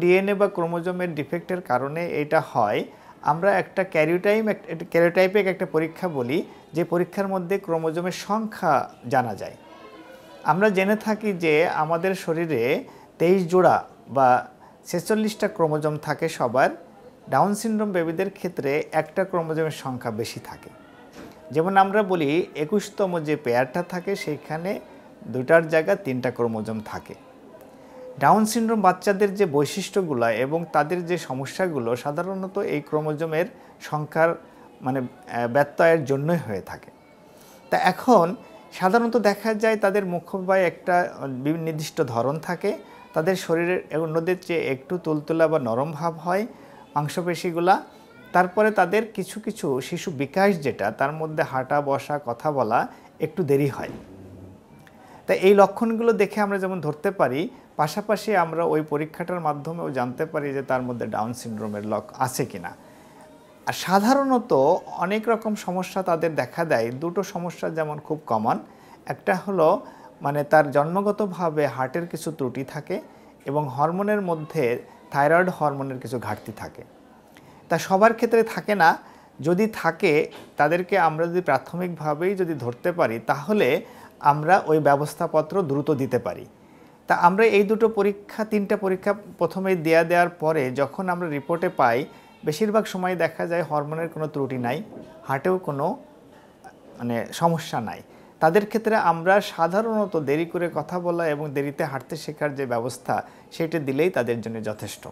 DNA বা ক্রোমোজোমের ডিফেক্টের কারণে এটা হয় আমরা একটা ক্যারিওটাইম ক্যারিওটাইপের একটা পরীক্ষা বলি যে পরীক্ষার মধ্যে ক্রোমোজোমের সংখ্যা জানা যায় আমরা জেনে থাকি যে আমাদের শরীরে তেইশ জোড়া বা ছেচল্লিশটা ক্রোমোজোম থাকে সবার ডাউন সিনড্রোম বেবিদের ক্ষেত্রে একটা ক্রোমোজোমের সংখ্যা বেশি থাকে যেমন আমরা বলি একুশতম যে পেয়ারটা থাকে সেইখানে দুটার জায়গা তিনটা ক্রোমোজোম থাকে ডাউন সিনড্রোম বাচ্চাদের যে বৈশিষ্ট্যগুলো এবং তাদের যে সমস্যাগুলো সাধারণত এই ক্রোমোজোমের সংখ্যার মানে ব্যত্যয়ের জন্যই হয়ে থাকে তা এখন সাধারণত দেখা যায় তাদের মুখ্যবায় একটা নির্দিষ্ট ধরন থাকে তাদের শরীরের অন্যদের চেয়ে একটু তুলতুলা বা নরম ভাব হয় মাংসপেশিগুলা তারপরে তাদের কিছু কিছু শিশু বিকাশ যেটা তার মধ্যে হাঁটা বসা কথা বলা একটু দেরি হয় তাই এই লক্ষণগুলো দেখে আমরা যেমন ধরতে পারি পাশাপাশি আমরা ওই পরীক্ষাটার মাধ্যমেও জানতে পারি যে তার মধ্যে ডাউন সিন্ড্রোমের লক আছে কি না আর সাধারণত অনেক রকম সমস্যা তাদের দেখা দেয় দুটো সমস্যা যেমন খুব কমন একটা হলো মানে তার জন্মগতভাবে হার্টের কিছু ত্রুটি থাকে এবং হরমোনের মধ্যে থাইরয়েড হরমোনের কিছু ঘাটতি থাকে তা সবার ক্ষেত্রে থাকে না যদি থাকে তাদেরকে আমরা যদি প্রাথমিকভাবেই যদি ধরতে পারি তাহলে আমরা ওই ব্যবস্থাপত্র দ্রুত দিতে পারি তা আমরা এই দুটো পরীক্ষা তিনটা পরীক্ষা প্রথমে দেয়া দেওয়ার পরে যখন আমরা রিপোর্টে পাই বেশিরভাগ সময় দেখা যায় হরমোনের কোনো ত্রুটি নাই হাটেও কোনো মানে সমস্যা নাই তাদের ক্ষেত্রে আমরা সাধারণত দেরি করে কথা বলা এবং দেরিতে হাঁটতে শেখার যে ব্যবস্থা সেটা দিলেই তাদের জন্য যথেষ্ট